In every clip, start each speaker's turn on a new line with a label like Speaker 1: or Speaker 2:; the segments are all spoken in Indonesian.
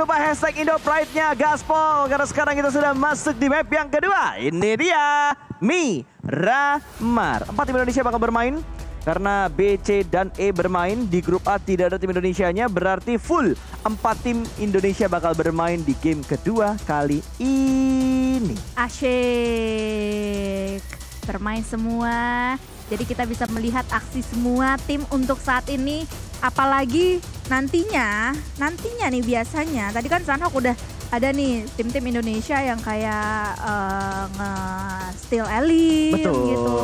Speaker 1: Lupa hashtag Indo Pride-nya Gaspol karena sekarang kita sudah masuk di map yang kedua. Ini dia Mi Ramar. Empat tim Indonesia bakal bermain karena B, C, dan E bermain di grup A tidak ada tim Indonesia-nya berarti full empat tim Indonesia bakal bermain di game kedua kali ini.
Speaker 2: Asyik bermain semua jadi kita bisa melihat aksi semua tim untuk saat ini apalagi nantinya nantinya nih biasanya tadi kan Sanhok udah ada nih tim-tim Indonesia yang kayak uh, eh, Steel elim gitu. Betul. gitu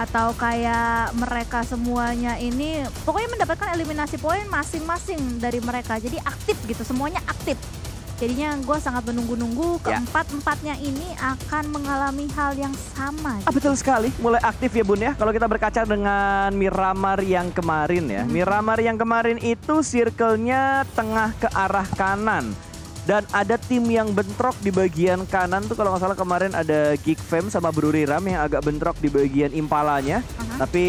Speaker 2: atau kayak mereka semuanya ini pokoknya mendapatkan eliminasi poin masing-masing dari mereka jadi aktif gitu semuanya aktif Jadinya gue sangat menunggu-nunggu ya. keempat-empatnya ini akan mengalami hal yang sama.
Speaker 1: Ah, gitu. Ah, betul sekali, mulai aktif ya Bun ya. Kalau kita berkaca dengan Miramar yang kemarin ya. Hmm. Miramar yang kemarin itu circle-nya tengah ke arah kanan. Dan ada tim yang bentrok di bagian kanan tuh kalau nggak salah kemarin ada Geek Fam sama Bruri Ram yang agak bentrok di bagian impalanya. Uh-huh. Tapi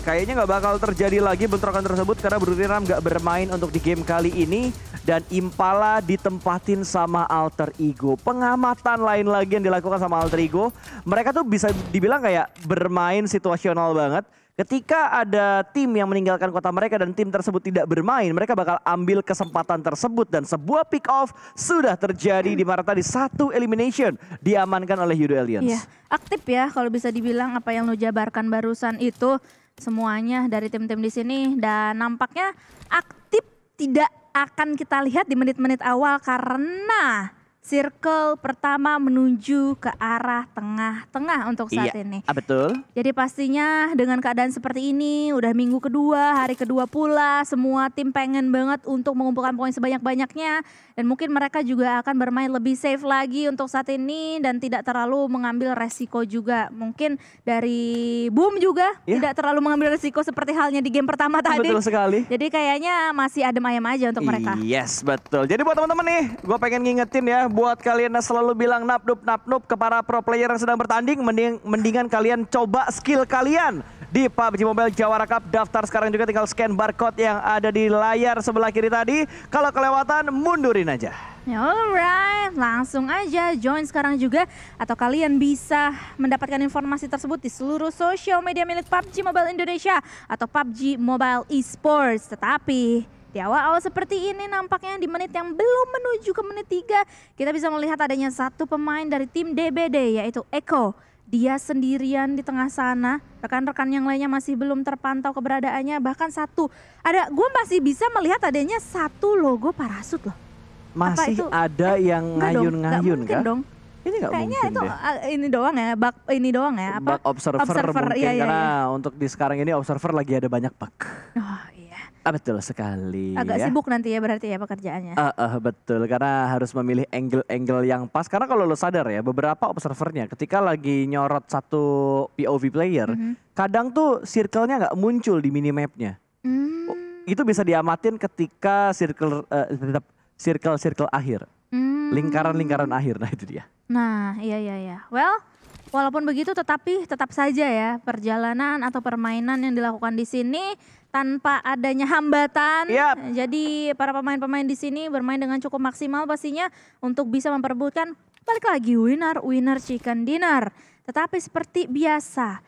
Speaker 1: kayaknya nggak bakal terjadi lagi bentrokan tersebut karena Bruri Ram nggak bermain untuk di game kali ini dan Impala ditempatin sama alter ego. Pengamatan lain lagi yang dilakukan sama alter ego, mereka tuh bisa dibilang kayak bermain situasional banget. Ketika ada tim yang meninggalkan kota mereka dan tim tersebut tidak bermain, mereka bakal ambil kesempatan tersebut dan sebuah pick off sudah terjadi di mana tadi satu elimination diamankan oleh Yudo Aliens. Iya,
Speaker 2: aktif ya kalau bisa dibilang apa yang lo jabarkan barusan itu semuanya dari tim-tim di sini dan nampaknya aktif tidak akan kita lihat di menit-menit awal karena circle pertama menuju ke arah tengah-tengah untuk saat iya, ini. Ah, betul. Jadi pastinya dengan keadaan seperti ini, udah minggu kedua, hari kedua pula, semua tim pengen banget untuk mengumpulkan poin sebanyak-banyaknya dan mungkin mereka juga akan bermain lebih safe lagi untuk saat ini dan tidak terlalu mengambil resiko juga. Mungkin dari Boom juga iya. tidak terlalu mengambil resiko seperti halnya di game pertama ah, tadi. Betul sekali. Jadi kayaknya masih adem ayam aja untuk mereka.
Speaker 1: Yes, betul. Jadi buat teman-teman nih, gue pengen ngingetin ya buat kalian yang selalu bilang napnup napnup ke para pro player yang sedang bertanding, mending, mendingan kalian coba skill kalian di PUBG Mobile Jawara Cup. Daftar sekarang juga tinggal scan barcode yang ada di layar sebelah kiri tadi. Kalau kelewatan mundurin aja.
Speaker 2: Alright, langsung aja join sekarang juga atau kalian bisa mendapatkan informasi tersebut di seluruh sosial media milik PUBG Mobile Indonesia atau PUBG Mobile Esports. Tetapi di awal-awal seperti ini nampaknya di menit yang belum menuju ke menit 3 kita bisa melihat adanya satu pemain dari tim DBD yaitu Eko dia sendirian di tengah sana. Rekan-rekan yang lainnya masih belum terpantau keberadaannya. Bahkan satu, ada gue masih bisa melihat adanya satu logo parasut loh.
Speaker 1: Masih ada eh, yang ngayun-ngayun kan? dong.
Speaker 2: Ini gak Kayaknya mungkin itu deh. Eh, ini doang ya, bug ini doang ya. Apa? Bug observer, observer mungkin, iya, iya, iya, karena
Speaker 1: untuk di sekarang ini observer lagi ada banyak bug. Oh, iya. Ah, betul sekali. Agak ya. sibuk
Speaker 2: nanti ya berarti ya pekerjaannya. Uh,
Speaker 1: uh, betul karena harus memilih angle-angle yang pas karena kalau lo sadar ya beberapa observernya ketika lagi nyorot satu POV player, mm -hmm. kadang tuh circle-nya nggak muncul di minimapnya. Mm. Itu bisa diamatin ketika circle uh, eh, circle circle akhir. Hmm. Lingkaran-lingkaran akhir nah itu dia.
Speaker 2: Nah, iya iya iya. Well, Walaupun begitu tetapi tetap saja ya perjalanan atau permainan yang dilakukan di sini tanpa adanya hambatan. Yep. Jadi para pemain-pemain di sini bermain dengan cukup maksimal pastinya untuk bisa memperebutkan balik lagi winner winner chicken dinner. Tetapi seperti biasa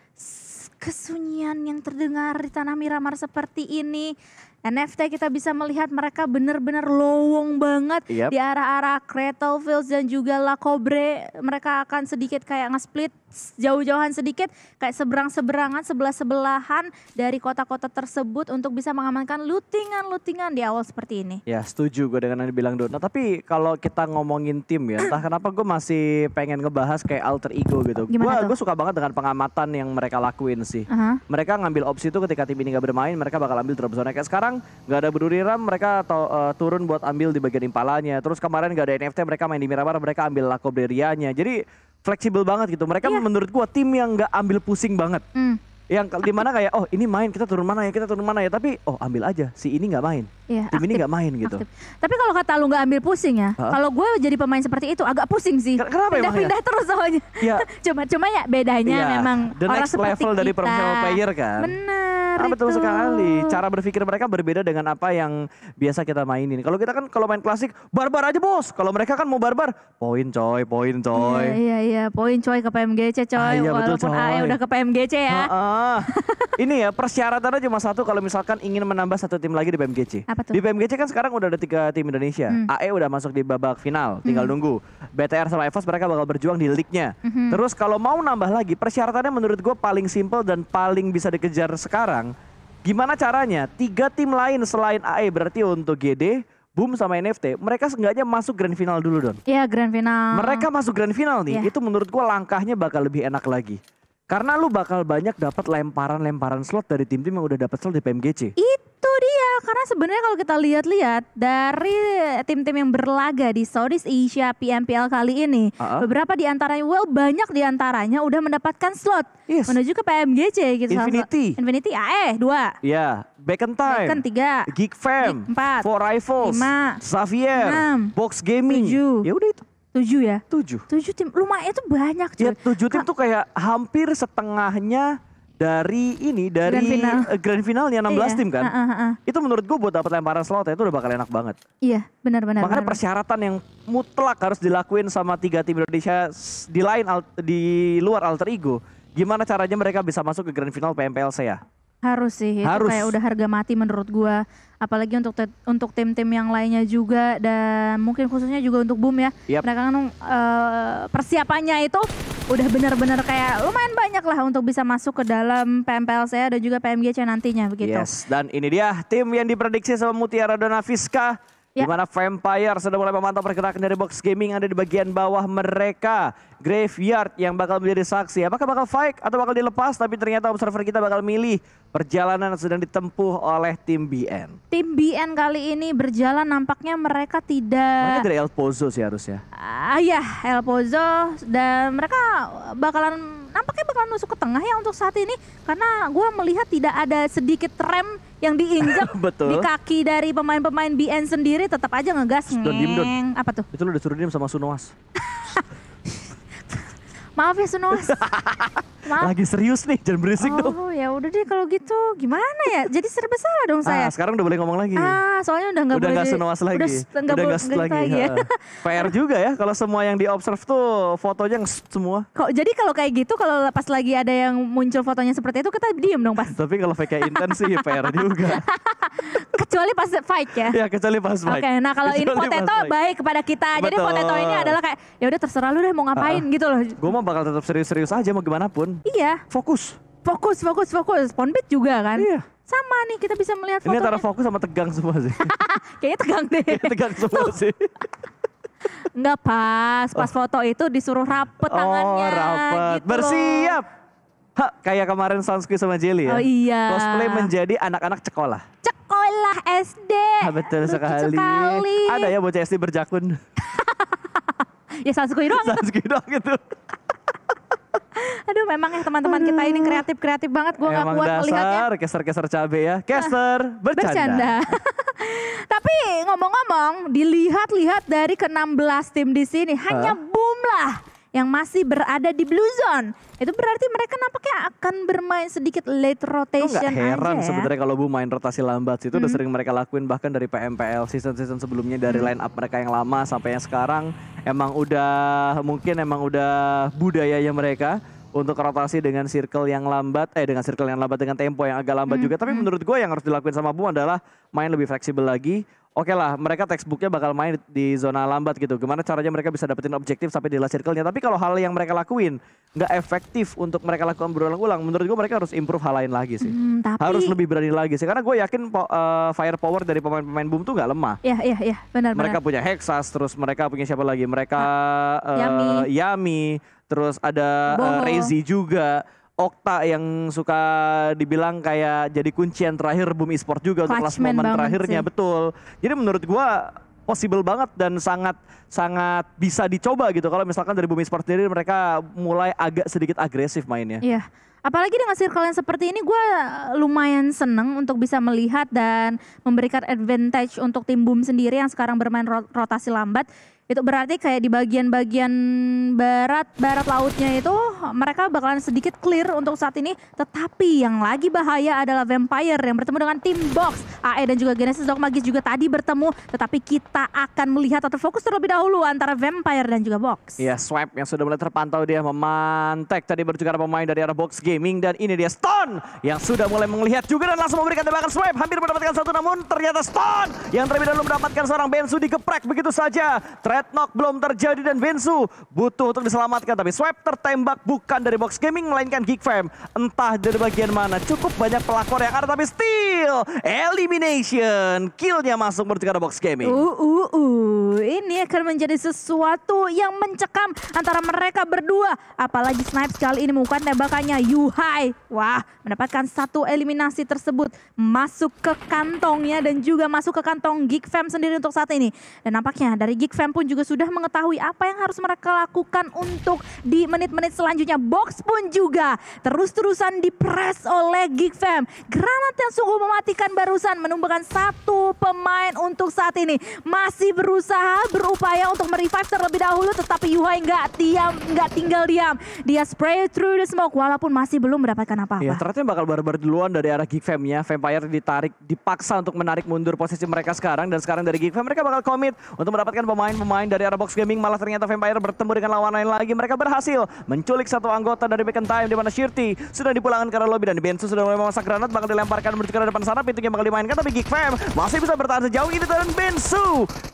Speaker 2: kesunyian yang terdengar di tanah Miramar seperti ini. NFT kita bisa melihat mereka benar-benar lowong banget yep. di arah-arah Kretel dan juga La Cobre. Mereka akan sedikit kayak nge-split jauh-jauhan sedikit kayak seberang-seberangan sebelah-sebelahan dari kota-kota tersebut untuk bisa mengamankan lutingan-lutingan di awal seperti ini.
Speaker 1: Ya setuju gue dengan yang dibilang Dona. Tapi kalau kita ngomongin tim ya entah kenapa gue masih pengen ngebahas kayak alter ego gitu. Gue gue suka banget dengan pengamatan yang mereka lakuin sih. Uh -huh. Mereka ngambil opsi itu ketika tim ini gak bermain mereka bakal ambil drop zone. Kayak sekarang nggak ada beruriram, mereka to, uh, turun buat ambil di bagian impalanya. Terus kemarin gak ada NFT mereka main di Miramar mereka ambil lakobrianya. Jadi fleksibel banget gitu. Mereka yeah. menurut gua tim yang nggak ambil pusing banget. Mm yang di mana kayak oh ini main kita turun mana ya kita turun mana ya tapi oh ambil aja si ini nggak main ya, tim aktif, ini nggak main gitu aktif.
Speaker 2: tapi kalau kata lu nggak ambil pusing ya kalau gue jadi pemain seperti itu agak pusing sih kenapa pindah pindah ya?
Speaker 1: terus soalnya ya. cuma
Speaker 2: cuma ya bedanya ya, memang the orang next seperti level kita. dari professional player kan benar ah, betul itu. sekali cara
Speaker 1: berpikir mereka berbeda dengan apa yang biasa kita mainin kalau kita kan kalau main klasik barbar aja bos kalau mereka kan mau barbar poin coy poin coy iya iya,
Speaker 2: ya. poin coy ke PMGC coy ah, iya, ya, walaupun betul, coy. udah ke PMGC ya ha -ha.
Speaker 1: ini ya persyaratannya cuma satu kalau misalkan ingin menambah satu tim lagi di BMGC. Apa tuh? Di BMGC kan sekarang udah ada tiga tim Indonesia. Hmm. AE udah masuk di babak final, hmm. tinggal hmm. nunggu. BTR sama EVOS mereka bakal berjuang di league-nya. Hmm. Terus kalau mau nambah lagi, persyaratannya menurut gue paling simple dan paling bisa dikejar sekarang. Gimana caranya? Tiga tim lain selain AE berarti untuk GD, Boom sama NFT, mereka seenggaknya masuk grand final dulu Don.
Speaker 2: Iya grand final. Mereka
Speaker 1: masuk grand final nih, ya. itu menurut gua langkahnya bakal lebih enak lagi. Karena lu bakal banyak dapat lemparan-lemparan slot dari tim-tim yang udah dapat slot di PMGC.
Speaker 2: Itu dia, karena sebenarnya kalau kita lihat-lihat dari tim-tim yang berlaga di Southeast Asia PMPL kali ini, uh-huh. beberapa di antaranya, well banyak di antaranya udah mendapatkan slot yes. menuju ke PMGC gitu. Infinity. Sama, Infinity AE ah, eh, 2. Iya,
Speaker 1: yeah. Back and Time. Back and 3. Geek Fam. Geek 4. Four Rifles. 5. Xavier. 6. Box Gaming. 7. Ya udah itu. Tujuh ya? Tujuh. Tujuh tim, lumayan itu banyak ya, cuy. Ya tujuh tim Ka tuh kayak hampir setengahnya dari ini dari grand final, uh, grand finalnya 16 iya. tim kan. Uh, uh, uh. Itu menurut gue buat dapat lemparan slot ya, itu udah bakal enak banget.
Speaker 2: Iya, benar-benar. Makanya benar,
Speaker 1: persyaratan benar. yang mutlak harus dilakuin sama tiga tim Indonesia di lain di luar alter ego. Gimana caranya mereka bisa masuk ke grand final PMPLC ya?
Speaker 2: Harus sih, itu Harus. kayak udah harga mati menurut gua. Apalagi untuk te- untuk tim-tim yang lainnya juga dan mungkin khususnya juga untuk Boom ya. Yep. Mereka kan uh, persiapannya itu udah benar-benar kayak lumayan banyak lah untuk bisa masuk ke dalam PMPL saya dan juga PMGC nantinya begitu.
Speaker 1: Yes, dan ini dia tim yang diprediksi sama Mutiara Donaviska Ya. Dimana Vampire sudah mulai memantau pergerakan dari box gaming ada di bagian bawah mereka. Graveyard yang bakal menjadi saksi. Apakah bakal fight atau bakal dilepas? Tapi ternyata observer kita bakal milih perjalanan yang sedang ditempuh oleh tim BN.
Speaker 2: Tim BN kali ini berjalan nampaknya mereka tidak...
Speaker 1: Mereka dari El Pozo sih harusnya.
Speaker 2: Ah uh, ya, El Pozo. Dan mereka bakalan nampaknya bakal nusuk ke tengah ya untuk saat ini karena gue melihat tidak ada sedikit rem yang diinjak di kaki dari pemain-pemain BN sendiri tetap aja ngegas. Don
Speaker 1: Apa tuh? Itu lu udah suruh diem sama Sunoas.
Speaker 2: Maaf ya Sunos. Maaf. Lagi
Speaker 1: serius nih, jangan berisik oh, dong.
Speaker 2: Oh ya udah deh kalau gitu, gimana ya? Jadi serba salah dong ah, saya. Ah,
Speaker 1: sekarang udah boleh ngomong lagi. Ah,
Speaker 2: soalnya udah nggak boleh. Udah nggak senawas lagi. Udah nggak udah lagi. ya.
Speaker 1: PR juga ya kalau semua yang diobserve tuh fotonya semua.
Speaker 2: Kok jadi kalau kayak gitu kalau pas lagi ada yang muncul fotonya seperti itu kita diem dong pas.
Speaker 1: Tapi kalau kayak intens sih PR juga.
Speaker 2: kecuali pas fight ya. Ya kecuali pas fight. Oke, okay, nah kalau ini potato baik kepada kita. Betul. Jadi potato ini adalah kayak ya udah terserah lu deh mau ngapain ah, gitu loh.
Speaker 1: Gue mau bakal tetap serius-serius aja mau gimana pun.
Speaker 2: Iya. Fokus. Fokus, fokus, fokus. Ponbet juga kan? Iya. Sama nih kita bisa melihat
Speaker 1: Ini antara fokus sama tegang semua sih.
Speaker 2: Kayaknya tegang deh. Kayaknya tegang semua sih. Enggak pas, pas oh. foto itu disuruh rapet oh, tangannya. Oh rapet, gitu bersiap.
Speaker 1: Ha, kayak kemarin Sansky sama Jelly ya. Oh iya. Cosplay menjadi anak-anak sekolah.
Speaker 2: Sekolah SD. Ha, betul Lucu sekali. sekali.
Speaker 1: Ada ya bocah SD berjakun.
Speaker 2: ya Sansky doang. Sansky doang gitu. Aduh memang ya teman-teman kita ini kreatif-kreatif banget. Gue gak kuat dasar, melihatnya.
Speaker 1: keser-keser cabe ya. Keser, nah, bercanda. bercanda.
Speaker 2: Tapi ngomong-ngomong, dilihat-lihat dari ke-16 tim di sini. Hanya boom lah yang masih berada di blue zone. Itu berarti mereka nampaknya akan bermain sedikit late rotation. Itu heran ya. sebenarnya
Speaker 1: kalau Bu main rotasi lambat sih itu hmm. udah sering mereka lakuin bahkan dari PMPL season-season sebelumnya dari hmm. line up mereka yang lama sampai yang sekarang emang udah mungkin emang udah budayanya mereka untuk rotasi dengan circle yang lambat, eh dengan circle yang lambat dengan tempo yang agak lambat hmm. juga. Tapi hmm. menurut gue yang harus dilakuin sama Bu adalah main lebih fleksibel lagi. Oke okay lah, mereka textbooknya bakal main di zona lambat gitu. Gimana caranya mereka bisa dapetin objektif sampai di last circle-nya. Tapi kalau hal yang mereka lakuin nggak efektif untuk mereka lakukan berulang-ulang, menurut gue mereka harus improve hal lain lagi sih. Hmm, tapi... Harus lebih berani lagi sih. Karena gue yakin po uh, firepower dari pemain-pemain Boom tuh nggak lemah.
Speaker 2: Iya, iya, iya. Benar, Mereka benar.
Speaker 1: punya Hexas, terus mereka punya siapa lagi? Mereka nah, uh, Yami. Yami, terus ada uh, Rezi juga Okta yang suka dibilang kayak jadi kuncian terakhir Bumi Esports sport juga untuk last moment terakhirnya sih. betul. Jadi menurut gua possible banget dan sangat sangat bisa dicoba gitu kalau misalkan dari Bumi Sport sendiri mereka mulai agak sedikit agresif mainnya.
Speaker 2: Iya. Apalagi dengan circle yang seperti ini gue lumayan seneng untuk bisa melihat dan memberikan advantage untuk tim Boom sendiri yang sekarang bermain rotasi lambat itu berarti kayak di bagian-bagian barat barat lautnya itu mereka bakalan sedikit clear untuk saat ini. Tetapi yang lagi bahaya adalah Vampire yang bertemu dengan tim Box. AE dan juga Genesis Magis juga tadi bertemu. Tetapi kita akan melihat atau fokus terlebih dahulu antara Vampire dan juga Box.
Speaker 1: Iya, Swipe yang sudah mulai terpantau dia memantek. Tadi bertukar pemain dari arah Box Gaming dan ini dia Stone yang sudah mulai melihat juga dan langsung memberikan tembakan Swipe. Hampir mendapatkan satu namun ternyata Stone yang terlebih dahulu mendapatkan seorang Bensu dikeprek begitu saja. Tre Headknock belum terjadi dan Vinsu butuh untuk diselamatkan. Tapi Swap tertembak bukan dari box gaming melainkan Geek Fam. Entah dari bagian mana. Cukup banyak pelakor yang ada tapi still elimination. Killnya masuk menurut ke box gaming. Uh,
Speaker 2: uh, uh. Ini akan menjadi sesuatu yang mencekam antara mereka berdua. Apalagi Snipes kali ini bukan tembakannya Yuhai. Wah mendapatkan satu eliminasi tersebut. Masuk ke kantongnya dan juga masuk ke kantong Geek Fam sendiri untuk saat ini. Dan nampaknya dari Geek Fam pun juga sudah mengetahui apa yang harus mereka lakukan untuk di menit-menit selanjutnya. Box pun juga terus-terusan dipres oleh Geek Fam. Granat yang sungguh mematikan barusan menumbuhkan satu pemain untuk saat ini. Masih berusaha, berupaya untuk merevive terlebih dahulu. Tetapi Yuhai nggak diam, nggak tinggal diam. Dia spray through the smoke walaupun masih belum mendapatkan apa-apa. Ya,
Speaker 1: ternyata bakal barbar duluan dari arah Geek fam ya. Vampire ditarik, dipaksa untuk menarik mundur posisi mereka sekarang. Dan sekarang dari Geek Fam mereka bakal komit untuk mendapatkan pemain-pemain dari arah box gaming. Malah ternyata Vampire bertemu dengan lawan lain lagi. Mereka berhasil menculik satu anggota dari Beacon Time di mana Shirty sudah dipulangkan ke lobby dan Bensu sudah mulai memasak granat bakal dilemparkan menuju ke depan sana pintunya bakal dimainkan tapi Geek Fam masih masih bisa bertahan sejauh ini dan Bensu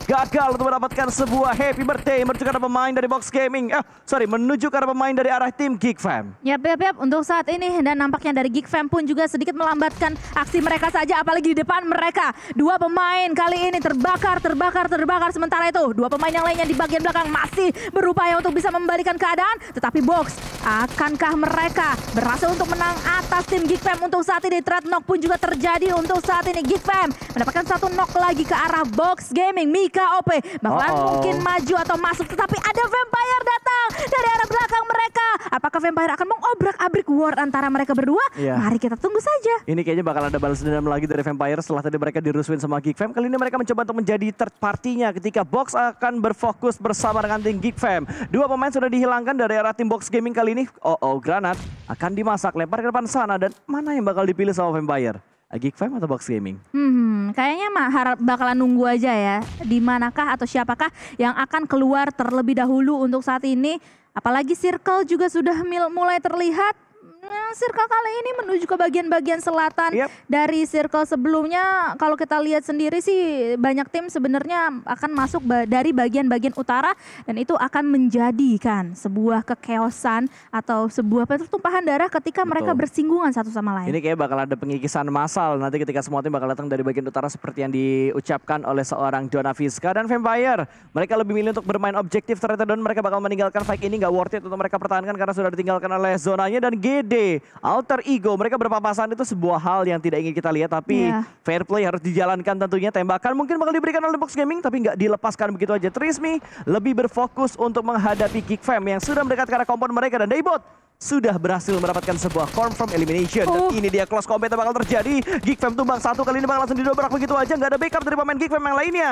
Speaker 1: gagal untuk mendapatkan sebuah happy birthday menuju karena pemain dari Box Gaming. Eh, sorry, menuju karena pemain dari arah tim Geek Fam.
Speaker 2: Ya, yep, yep, Untuk saat ini dan nampaknya dari Geek Fam pun juga sedikit melambatkan aksi mereka saja apalagi di depan mereka. Dua pemain kali ini terbakar, terbakar, terbakar. Sementara itu dua pemain yang lainnya di bagian belakang masih berupaya untuk bisa membalikan keadaan. Tetapi Box, akankah mereka berhasil untuk menang atas tim Geek Fam untuk saat ini? knock pun juga terjadi untuk saat ini. Geek Fam mendapatkan satu knock lagi ke arah box gaming Mika OP bakalan -oh. mungkin maju atau masuk tetapi ada vampire datang dari arah belakang mereka apakah vampire akan mengobrak
Speaker 1: abrik war antara mereka berdua yeah. mari kita
Speaker 2: tunggu saja
Speaker 1: ini kayaknya bakal ada balas dendam lagi dari vampire setelah tadi mereka dirusuin sama Geek Fam kali ini mereka mencoba untuk menjadi third partinya ketika box akan berfokus bersama dengan tim Geek Fam dua pemain sudah dihilangkan dari arah tim box gaming kali ini oh oh granat akan dimasak lempar ke depan sana dan mana yang bakal dipilih sama vampire Geek Fam atau Box Gaming?
Speaker 2: Hmm, kayaknya mah harap bakalan nunggu aja ya. Di manakah atau siapakah yang akan keluar terlebih dahulu untuk saat ini? Apalagi Circle juga sudah mulai terlihat Nah, circle kali ini menuju ke bagian-bagian selatan yep. dari circle sebelumnya. Kalau kita lihat sendiri sih banyak tim sebenarnya akan masuk dari bagian-bagian utara dan itu akan menjadikan sebuah kekeosan atau sebuah pertumpahan darah ketika Betul. mereka bersinggungan satu sama lain. Ini
Speaker 1: kayak bakal ada pengikisan massal nanti ketika semua tim bakal datang dari bagian utara seperti yang diucapkan oleh seorang Dona Fiska dan Vampire. Mereka lebih milih untuk bermain objektif ternyata dan mereka bakal meninggalkan fight ini nggak worth it untuk mereka pertahankan karena sudah ditinggalkan oleh zonanya dan GD alter ego. Mereka berpapasan itu sebuah hal yang tidak ingin kita lihat tapi yeah. fair play harus dijalankan tentunya. Tembakan mungkin bakal diberikan oleh Box Gaming tapi nggak dilepaskan begitu aja. Trismi lebih berfokus untuk menghadapi Geek Fam yang sudah mendekat karena arah kompon mereka dan Daybot sudah berhasil mendapatkan sebuah confirm elimination. Oh. Dan ini dia close combat yang bakal terjadi. Geek Fam tumbang satu kali ini bakal langsung didobrak begitu aja. Nggak ada backup dari pemain Geek Fam yang lainnya.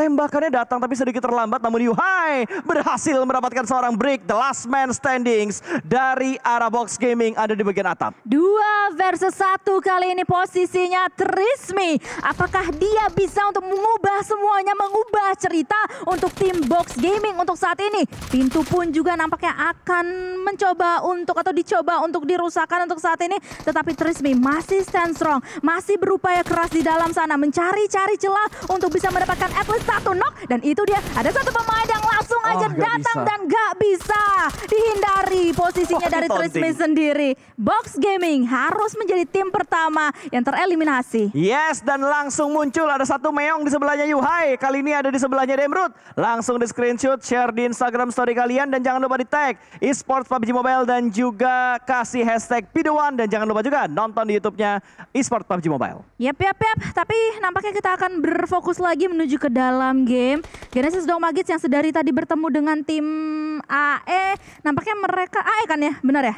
Speaker 1: Tembakannya datang tapi sedikit terlambat namun Yuhai berhasil mendapatkan seorang break the last man standings dari arah box gaming ada di bagian atap. Dua versus satu kali ini posisinya Trismi.
Speaker 2: Apakah dia bisa untuk mengubah semuanya, mengubah cerita untuk tim box gaming untuk saat ini? Pintu pun juga nampaknya akan mencoba untuk atau dicoba untuk dirusakkan untuk saat ini. Tetapi Trismi masih stand strong, masih berupaya keras di dalam sana mencari-cari celah untuk bisa mendapatkan at satu knock dan itu dia ada satu pemain yang langsung aja oh, datang bisa. dan gak bisa dihindari posisinya oh, dari Trismith sendiri. Box Gaming harus menjadi tim pertama yang tereliminasi. Yes
Speaker 1: dan langsung muncul ada satu meong di sebelahnya Yuhai. Kali ini ada di sebelahnya Demrut. Langsung di screenshot, share di Instagram story kalian dan jangan lupa di tag esports PUBG Mobile dan juga kasih hashtag P1 dan jangan lupa juga nonton di YouTube-nya esports PUBG Mobile.
Speaker 2: Yap, yap, yap. Tapi nampaknya kita akan berfokus lagi menuju ke dalam dalam game Genesis Magis yang sedari tadi bertemu dengan tim AE. Nampaknya mereka AE kan ya, benar ya?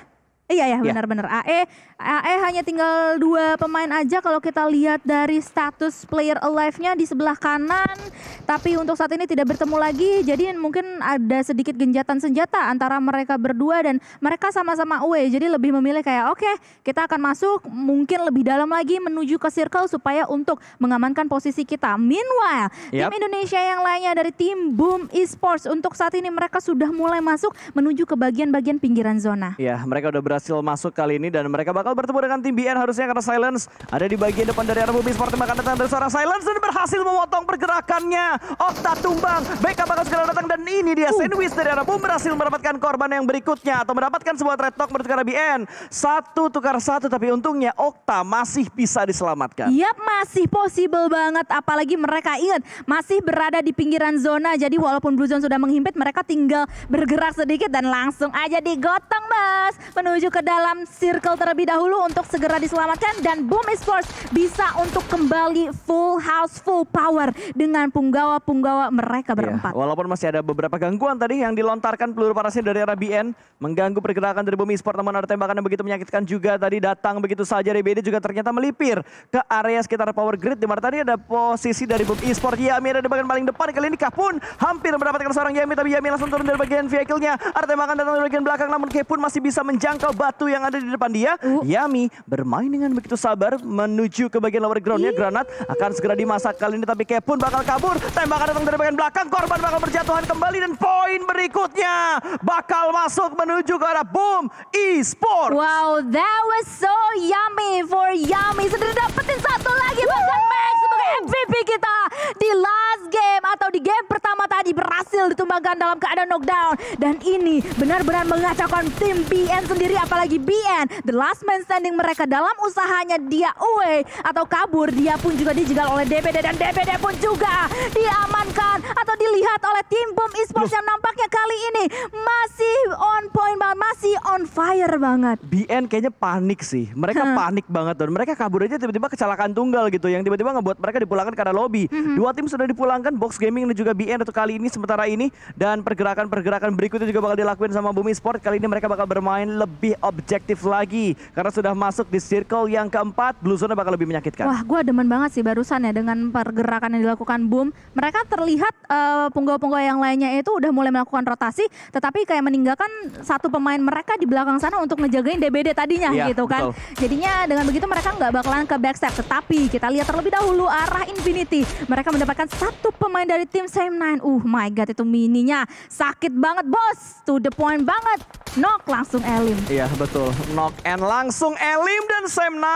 Speaker 2: Iya ya benar-benar ya. AE AE hanya tinggal dua pemain aja kalau kita lihat dari status player alive-nya di sebelah kanan tapi untuk saat ini tidak bertemu lagi jadi mungkin ada sedikit genjatan senjata antara mereka berdua dan mereka sama-sama away jadi lebih memilih kayak oke okay, kita akan masuk mungkin lebih dalam lagi menuju ke circle supaya untuk mengamankan posisi kita. Meanwhile, yep. tim Indonesia yang lainnya dari tim Boom Esports untuk saat ini mereka sudah mulai masuk menuju ke bagian-bagian pinggiran zona.
Speaker 1: Ya, mereka udah berhasil berhasil masuk kali ini dan mereka bakal bertemu dengan tim BN harusnya karena Silence ada di bagian depan dari arah Bumi Sport makan datang dari seorang Silence dan berhasil memotong pergerakannya. Okta tumbang, mereka bakal segera datang dan ini dia uh. sandwich dari arah Bumi berhasil mendapatkan korban yang berikutnya atau mendapatkan sebuah retok talk menurut karena BN. Satu tukar satu tapi untungnya Okta masih bisa diselamatkan. Yap
Speaker 2: masih possible banget apalagi mereka ingat masih berada di pinggiran zona jadi walaupun Blue Zone sudah menghimpit mereka tinggal bergerak sedikit dan langsung aja digotong mas menuju ke dalam circle terlebih dahulu untuk segera diselamatkan dan Boom Esports bisa untuk kembali full house, full power dengan punggawa-punggawa mereka
Speaker 1: iya, berempat. Ya, walaupun masih ada beberapa gangguan tadi yang dilontarkan peluru parasit dari arah BN, mengganggu pergerakan dari Boom Esports namun ada tembakan yang begitu menyakitkan juga tadi datang begitu saja dari BD juga ternyata melipir ke area sekitar power grid di mana tadi ada posisi dari Boom Esports Yami ada di bagian paling depan kali ini Kapun hampir mendapatkan seorang Yami tapi Yami langsung turun dari bagian vehicle-nya. Ada tembakan datang dari bagian belakang namun Kapun masih bisa menjangkau batu yang ada di depan dia. Uh. Yami bermain dengan begitu sabar menuju ke bagian lower groundnya. Granat akan segera dimasak kali ini tapi Kepun bakal kabur. Tembakan datang dari bagian belakang. Korban bakal berjatuhan kembali dan poin berikutnya bakal masuk menuju ke arah boom esports. Wow, that was so yummy for Yami. Sendiri dapetin satu lagi bahkan
Speaker 2: Max sebagai MVP kita di last game atau di game pertama tadi berhasil ditumbangkan dalam keadaan knockdown dan ini benar-benar mengacaukan tim BN sendiri apalagi BN, the last man standing mereka dalam usahanya dia away atau kabur, dia pun juga dijegal oleh DPD dan DPD pun juga diamankan atau dilihat oleh tim bom Esports yang nampaknya kali ini masih on point banget, masih on
Speaker 1: fire banget. BN kayaknya panik sih, mereka panik banget dan mereka kabur aja tiba-tiba kecelakaan tunggal gitu yang tiba-tiba ngebuat mereka dipulangkan karena lobby. Hmm. Dua tim sudah dipulangkan, Box Gaming dan juga BN untuk kali ini sementara ini dan pergerakan-pergerakan berikutnya juga bakal dilakuin sama Bumi Sport. Kali ini mereka bakal bermain lebih lebih objektif lagi karena sudah masuk di circle yang keempat blue zone bakal lebih menyakitkan. Wah,
Speaker 2: gue demen banget sih barusan ya dengan pergerakan yang dilakukan Boom. Mereka terlihat eh, punggol punggawa uh, yang lainnya itu udah mulai melakukan rotasi tetapi kayak meninggalkan satu pemain mereka di belakang sana untuk ngejagain DBD tadinya iya, gitu kan. Betul. Jadinya dengan begitu mereka nggak bakalan ke backstep tetapi kita lihat terlebih dahulu arah Infinity. Mereka mendapatkan satu pemain dari tim same 9. Uh, my god itu mininya sakit banget bos. To the point banget. Knock langsung Elim.
Speaker 1: Iya Iya, betul. Knock and langsung Elim dan Sam9.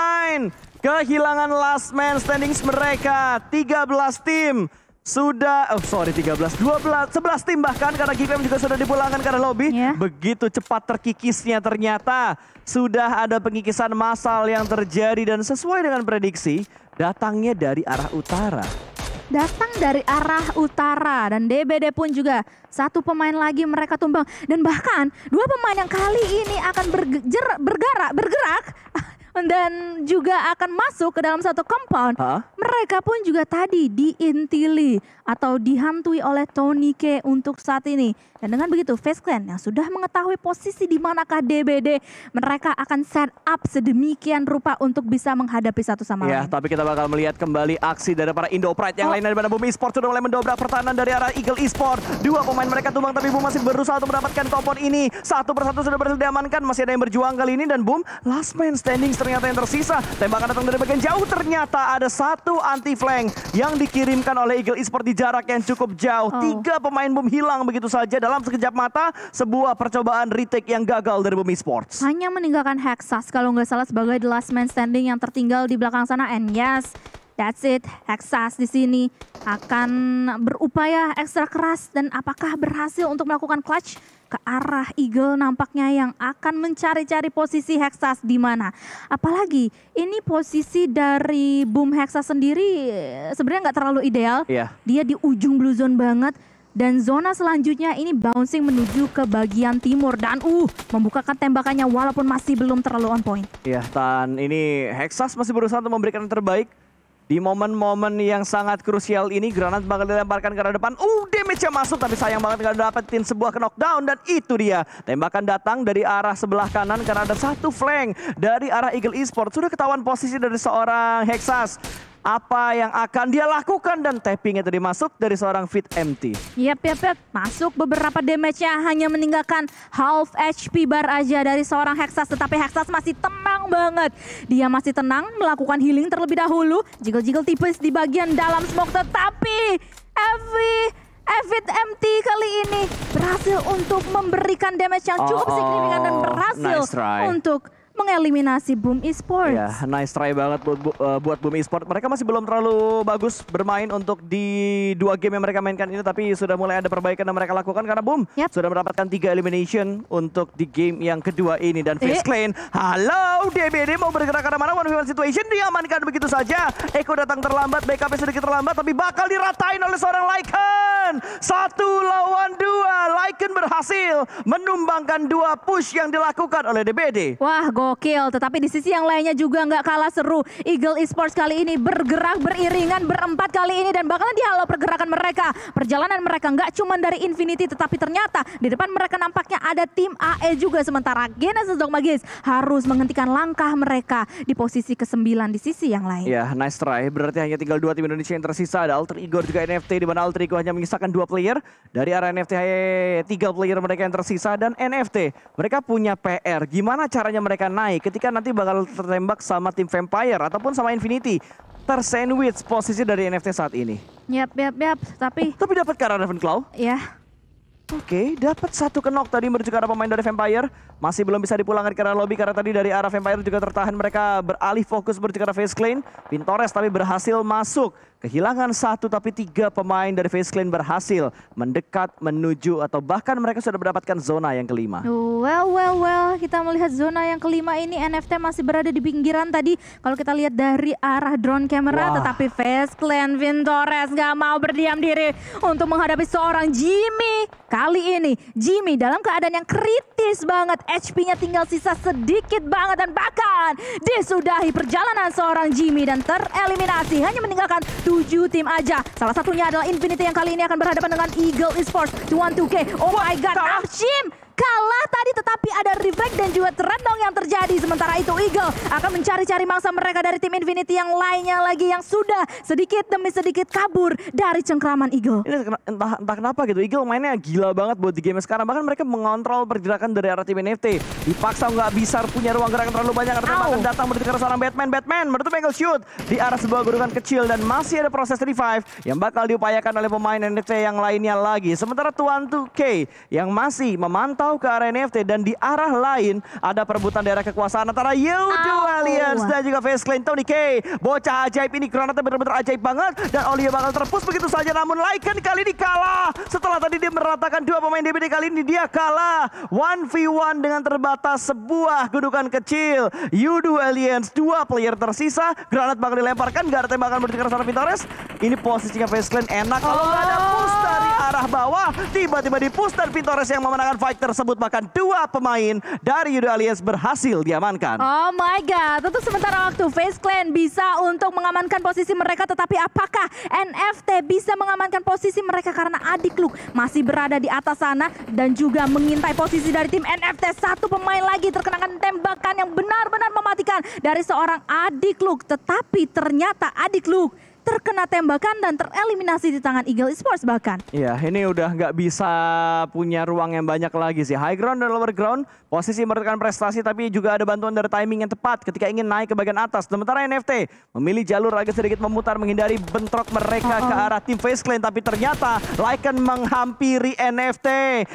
Speaker 1: Kehilangan last man standings mereka. 13 tim sudah, oh sorry 13, 12, 11 tim bahkan karena GPM juga sudah dipulangkan karena lobby. Yeah. Begitu cepat terkikisnya ternyata sudah ada pengikisan massal yang terjadi dan sesuai dengan prediksi datangnya dari arah utara
Speaker 2: datang dari arah utara dan DBD pun juga satu pemain lagi mereka tumbang dan bahkan dua pemain yang kali ini akan bergerak bergerak bergerak dan juga akan masuk ke dalam satu compound. Huh? Mereka pun juga tadi diintili atau dihantui oleh Tony K untuk saat ini. Dan dengan begitu Face Clan yang sudah mengetahui posisi di manakah DBD, mereka akan set up sedemikian rupa untuk bisa menghadapi satu sama ya, lain. Ya,
Speaker 1: tapi kita bakal melihat kembali aksi dari para Indo Pride yang oh. lain dari mana Bumi Esports sudah mulai mendobrak pertahanan dari arah Eagle Esports. Dua pemain mereka tumbang tapi Bumi masih berusaha untuk mendapatkan topon ini. Satu persatu sudah berhasil diamankan, masih ada yang berjuang kali ini dan Boom last man standing ternyata yang tersisa. Tembakan datang dari bagian jauh. Ternyata ada satu anti-flank yang dikirimkan oleh Eagle Esport di jarak yang cukup jauh. Oh. Tiga pemain bom hilang begitu saja dalam sekejap mata. Sebuah percobaan retake yang gagal dari bom Esports.
Speaker 2: Hanya meninggalkan Hexas kalau nggak salah sebagai the last man standing yang tertinggal di belakang sana. And yes, That's it, Hexas di sini akan berupaya ekstra keras dan apakah berhasil untuk melakukan clutch ke arah Eagle nampaknya yang akan mencari-cari posisi Hexas di mana. Apalagi ini posisi dari Boom Hexas sendiri eh, sebenarnya nggak terlalu ideal. Yeah. Dia di ujung blue zone banget dan zona selanjutnya ini bouncing menuju ke bagian timur dan uh membukakan tembakannya walaupun masih belum terlalu on point.
Speaker 1: Iya, dan ini Hexas masih berusaha untuk memberikan yang terbaik di momen-momen yang sangat krusial ini Granat bakal dilemparkan ke arah depan. Uh, damage-nya masuk tapi sayang banget gak dapetin sebuah knockdown dan itu dia. Tembakan datang dari arah sebelah kanan karena ada satu flank dari arah Eagle Esports. Sudah ketahuan posisi dari seorang Hexas apa yang akan dia lakukan dan tappingnya tadi masuk dari seorang fit empty.
Speaker 2: Yap, yap, yap. Masuk beberapa damage-nya hanya meninggalkan half HP bar aja dari seorang Hexas. Tetapi Hexas masih tenang banget. Dia masih tenang melakukan healing terlebih dahulu. Jiggle-jiggle tipis di bagian dalam smoke tetapi Evi Evit MT kali ini berhasil untuk memberikan damage yang cukup oh, oh. signifikan dan berhasil nice untuk mengeliminasi Boom Esports. Ya,
Speaker 1: yeah, nice try banget buat, bu, uh, buat Boom Esports. Mereka masih belum terlalu bagus bermain untuk di dua game yang mereka mainkan ini, tapi sudah mulai ada perbaikan yang mereka lakukan karena Boom yep. sudah mendapatkan tiga elimination untuk di game yang kedua ini. Dan Face Clan, eh. halo DBD mau bergerak ke mana? One one situation diamankan begitu saja. Eko datang terlambat, BKP sedikit terlambat, tapi bakal diratain oleh seorang Lycan. Satu lawan dua, Lycan berhasil menumbangkan dua push yang dilakukan oleh DBD.
Speaker 2: Wah, go Gokil, tetapi di sisi yang lainnya juga nggak kalah seru. Eagle Esports kali ini bergerak beriringan berempat kali ini dan bakalan dihalau pergerakan mereka. Perjalanan mereka nggak cuma dari Infinity tetapi ternyata di depan mereka nampaknya ada tim AE juga sementara Genesis Dogma Magis harus menghentikan langkah mereka di posisi ke-9 di sisi yang lain. Ya,
Speaker 1: nice try. Berarti hanya tinggal dua tim Indonesia yang tersisa ada Alter Ego juga NFT di mana Alter Ego hanya menyisakan dua player dari arah NFT hanya tiga player mereka yang tersisa dan NFT mereka punya PR. Gimana caranya mereka naik ketika nanti bakal tertembak sama tim Vampire ataupun sama Infinity tersandwich posisi dari NFT saat ini. Yap, yap, yap. Tapi... Oh, tapi dapat karena arah Ravenclaw? Iya. Oke, okay, dapat satu kenok tadi menuju ke arah pemain dari Vampire. Masih belum bisa dipulangkan ke arah lobby karena tadi dari arah Vampire juga tertahan. Mereka beralih fokus menuju ke arah Face Clean. Pintores tapi berhasil masuk Kehilangan satu tapi tiga pemain dari Face Clan berhasil mendekat menuju atau bahkan mereka sudah mendapatkan zona yang kelima.
Speaker 2: Well, well, well. Kita melihat zona yang kelima ini NFT masih berada di pinggiran tadi. Kalau kita lihat dari arah drone kamera tetapi Face Clan Vintores gak mau berdiam diri untuk menghadapi seorang Jimmy. Kali ini Jimmy dalam keadaan yang kritis banget. HP-nya tinggal sisa sedikit banget dan bahkan disudahi perjalanan seorang Jimmy dan tereliminasi hanya meninggalkan tujuh tim aja. Salah satunya adalah Infinity yang kali ini akan berhadapan dengan Eagle Esports. 212K. Oh my god, Arshim! kalah tadi tetapi ada reback dan juga trendong yang terjadi. Sementara itu Eagle akan mencari-cari mangsa mereka dari tim Infinity yang lainnya lagi yang sudah
Speaker 1: sedikit demi sedikit kabur dari cengkraman Eagle. Ini entah, entah kenapa gitu Eagle mainnya gila banget buat di game sekarang. Bahkan mereka mengontrol pergerakan dari arah tim NFT. Dipaksa nggak bisa punya ruang gerakan terlalu banyak. Karena akan datang menuju ke seorang Batman. Batman menutup angle shoot di arah sebuah gurukan kecil dan masih ada proses revive yang bakal diupayakan oleh pemain NFT yang lainnya lagi. Sementara Tuan 2K yang masih memantau atau ke arah NFT dan di arah lain ada perebutan daerah kekuasaan antara Yudu Alliance dan juga Face Clan Tony K. Bocah ajaib ini Granatnya benar-benar ajaib banget dan Olia bakal terpus begitu saja namun Lycan kali ini kalah. Setelah tadi dia meratakan dua pemain DBD kali ini dia kalah. 1v1 dengan terbatas sebuah gudukan kecil. Yudu Alliance dua player tersisa. Granat bakal dilemparkan, ada tembakan berdekatan sana Pintores. Ini posisinya Face Clan enak kalau nggak ada push dari arah bawah. Tiba-tiba di push dan Pintores yang memenangkan fight tersebut. Bahkan dua pemain dari Yudo Alliance berhasil diamankan.
Speaker 2: Oh my God. Tentu sementara waktu Face Clan bisa untuk mengamankan posisi mereka. Tetapi apakah NFT bisa mengamankan posisi mereka karena adik Luke masih berada di atas sana. Dan juga mengintai posisi dari tim NFT. Satu pemain lagi terkena tembakan yang benar-benar mematikan dari seorang adik Luke. Tetapi ternyata adik Luke terkena tembakan dan tereliminasi di tangan Eagle Esports bahkan.
Speaker 1: Iya, ini udah nggak bisa punya ruang yang banyak lagi sih. High ground dan lower ground, posisi merupakan prestasi tapi juga ada bantuan dari timing yang tepat ketika ingin naik ke bagian atas. Sementara NFT memilih jalur agak sedikit memutar menghindari bentrok mereka oh. ke arah tim Face Clan. Tapi ternyata Lycan menghampiri NFT.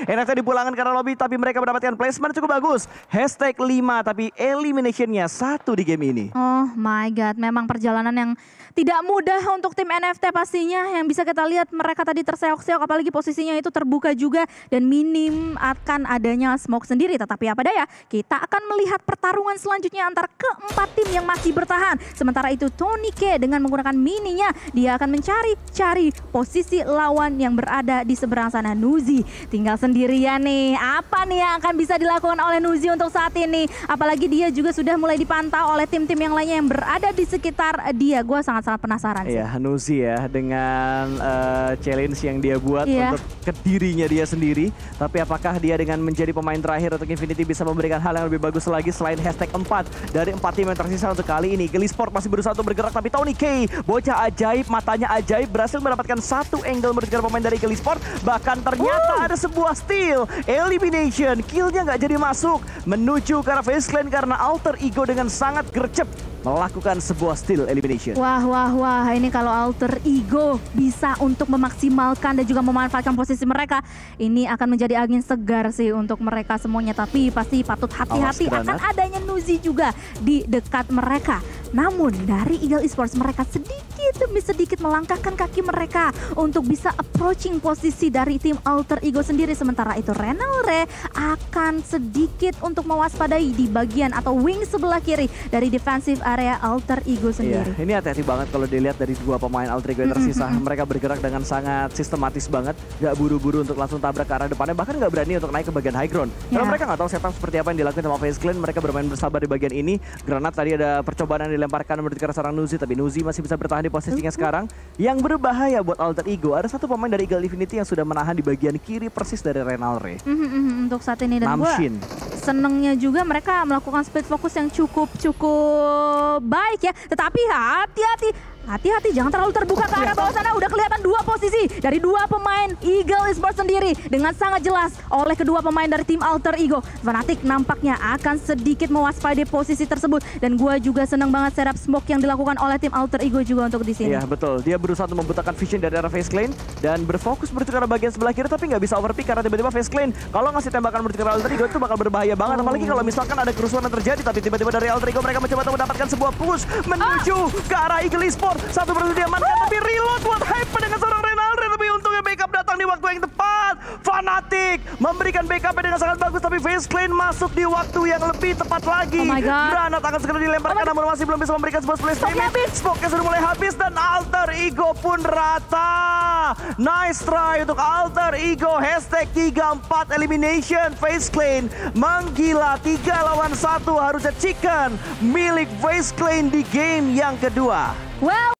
Speaker 1: NFT dipulangkan karena lobby tapi mereka mendapatkan placement cukup bagus. Hashtag 5 tapi eliminationnya satu di game ini.
Speaker 2: Oh my god, memang perjalanan yang tidak mudah Nah, untuk tim NFT pastinya yang bisa kita lihat mereka tadi terseok-seok apalagi posisinya itu terbuka juga dan minim akan adanya smoke sendiri. Tetapi apa daya kita akan melihat pertarungan selanjutnya antara keempat tim yang masih bertahan. Sementara itu Tony K dengan menggunakan mininya dia akan mencari-cari posisi lawan yang berada di seberang sana. Nuzi tinggal sendirian nih. Apa nih yang akan bisa dilakukan oleh Nuzi untuk saat ini? Apalagi dia juga sudah mulai dipantau oleh tim-tim yang lainnya yang berada di sekitar dia. Gue sangat-sangat penasaran. Iya, iya,
Speaker 1: Hanuzi ya dengan uh, challenge yang dia buat yeah. untuk kedirinya dia sendiri. Tapi apakah dia dengan menjadi pemain terakhir untuk Infinity bisa memberikan hal yang lebih bagus lagi selain hashtag 4 dari 4 tim yang tersisa untuk kali ini. Gelisport masih berusaha untuk bergerak tapi Tony K, bocah ajaib, matanya ajaib berhasil mendapatkan satu angle merugikan pemain dari Gelisport. Bahkan ternyata Woo. ada sebuah steal, elimination, killnya nggak jadi masuk menuju ke arah Face karena alter ego dengan sangat gercep melakukan sebuah steal elimination.
Speaker 2: Wah, wah, wah. Ini kalau alter ego bisa untuk memaksimalkan dan juga memanfaatkan posisi mereka, ini akan menjadi angin segar sih untuk mereka semuanya. Tapi pasti patut hati-hati akan adanya Nuzi juga di dekat mereka. Namun dari Eagle Esports mereka sedikit demi sedikit melangkahkan kaki mereka untuk bisa approaching posisi dari tim Alter Ego sendiri. Sementara itu Renore akan sedikit untuk mewaspadai di bagian atau wing sebelah kiri dari defensive area alter ego iya, sendiri.
Speaker 1: Iya, ini hati-hati banget kalau dilihat dari dua pemain alter ego yang tersisa. Mm -hmm. Mereka bergerak dengan sangat sistematis banget, Gak buru-buru untuk langsung tabrak ke arah depannya, bahkan gak berani untuk naik ke bagian high ground. Yeah. Karena iya. mereka nggak tahu setup seperti apa yang dilakukan sama Face clean. Mereka bermain bersabar di bagian ini. Granat tadi ada percobaan yang dilemparkan menurut kira seorang Nuzi, tapi Nuzi masih bisa bertahan di posisinya mm -hmm. sekarang. Yang berbahaya buat alter ego, ada satu pemain dari Eagle Infinity yang sudah menahan di bagian kiri persis dari Renal Mm
Speaker 2: -hmm, untuk saat ini dan gue senengnya juga mereka melakukan speed focus yang cukup cukup baik ya. Tetapi hati-hati Hati-hati jangan terlalu terbuka ke arah bawah sana udah kelihatan dua posisi dari dua pemain Eagle Esports sendiri dengan sangat jelas oleh kedua pemain dari tim Alter Ego. Fanatic nampaknya akan sedikit mewaspadai posisi tersebut dan gua juga senang banget serap smoke yang dilakukan oleh tim Alter Ego juga untuk di sini. Iya
Speaker 1: betul, dia berusaha untuk membutakan vision dari arah face clan dan berfokus berarti ke bagian sebelah kiri tapi nggak bisa overpick karena tiba-tiba face clan. Kalau ngasih tembakan berarti ke Alter Ego itu bakal berbahaya banget oh. apalagi kalau misalkan ada kerusuhan yang terjadi tapi tiba-tiba dari Alter Ego mereka mencoba untuk mendapatkan sebuah push menuju ah. ke arah Eagle Esports satu dia mati, tapi reload buat hype dengan seorang Renaldo. Tapi untungnya backup datang di waktu yang tepat. Fanatik memberikan backup dengan sangat bagus, tapi Face clean masuk di waktu yang lebih tepat lagi. Oh Granat akan segera dilemparkan, oh namun masih belum bisa memberikan sebuah splash damage. Smoke sudah mulai habis, dan Alter Ego pun rata. Nice try untuk Alter Ego. Hashtag 34 Elimination. Face Clean menggila 3 lawan 1. Harusnya chicken milik Face Clean di game yang kedua. Well.